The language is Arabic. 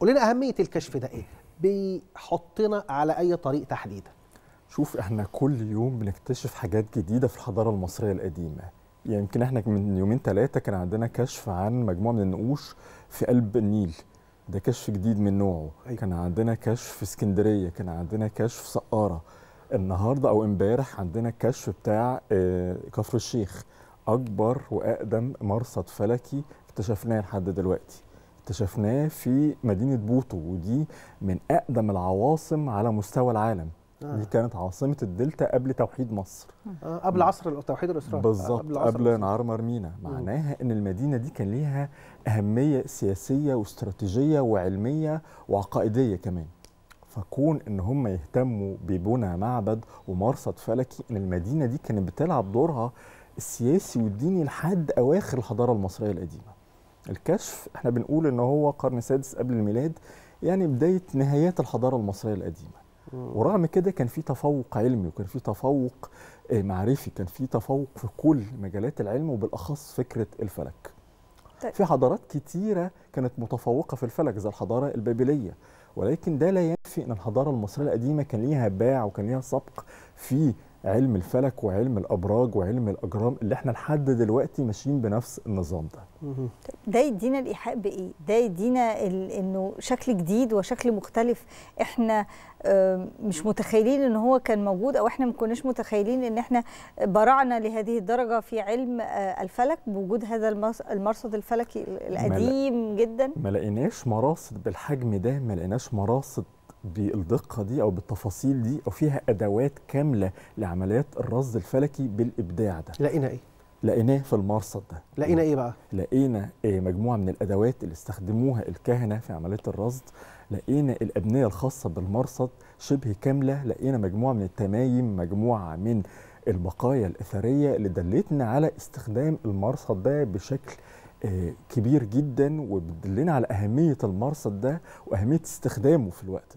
قول لنا اهميه الكشف ده ايه بيحطنا على اي طريق تحديدا شوف احنا كل يوم بنكتشف حاجات جديده في الحضاره المصريه القديمه يمكن يعني احنا من يومين ثلاثه كان عندنا كشف عن مجموعه من النقوش في قلب النيل ده كشف جديد من نوعه أيوة. كان عندنا كشف في اسكندريه كان عندنا كشف سقاره النهارده او امبارح عندنا كشف بتاع آه، كفر الشيخ اكبر واقدم مرصد فلكي اكتشفناه لحد دلوقتي اكتشفناه في مدينه بوتو ودي من اقدم العواصم على مستوى العالم آه. دي كانت عاصمه الدلتا قبل توحيد مصر آه قبل عصر التوحيد الاسرائيلي آه، بالظبط قبل, قبل انعار مرمينا معناها ان المدينه دي كان ليها اهميه سياسيه واستراتيجيه وعلميه وعقائديه كمان فكون ان هم يهتموا ببنى معبد ومرصد فلكي ان المدينه دي كانت بتلعب دورها السياسي والديني لحد اواخر الحضاره المصريه القديمه الكشف احنا بنقول ان هو قرن سادس قبل الميلاد يعني بدايه نهايات الحضاره المصريه القديمه ورغم كده كان في تفوق علمي وكان في تفوق آه، معرفي كان في تفوق في كل مجالات العلم وبالاخص فكره الفلك طيب. في حضارات كتيره كانت متفوقه في الفلك زي الحضاره البابليه ولكن ده لا ينفي ان الحضاره المصريه القديمه كان ليها باع وكان ليها سبق في علم الفلك وعلم الابراج وعلم الاجرام اللي احنا لحد دلوقتي ماشيين بنفس النظام ده. ده يدينا الايحاء بايه؟ ده يدينا انه شكل جديد وشكل مختلف احنا مش متخيلين ان هو كان موجود او احنا ما كناش متخيلين ان احنا برعنا لهذه الدرجه في علم آه، الفلك بوجود هذا المرصد الفلكي القديم مل... جدا. ما لقيناش مراصد بالحجم ده، ما لقيناش مراصد بالدقة دي أو بالتفاصيل دي أو فيها أدوات كاملة لعمليات الرصد الفلكي بالإبداع ده لقينا إيه؟ لقيناه في المرصد ده لقينا ايه بقى لقينا إيه مجموعه من الادوات اللي استخدموها الكهنه في عمليه الرصد لقينا الابنيه الخاصه بالمرصد شبه كامله لقينا مجموعه من التمايم مجموعه من البقايا الاثريه اللي دلتنا على استخدام المرصد ده بشكل آه، كبير جدا وبتدلنا على اهميه المرصد ده واهميه استخدامه في الوقت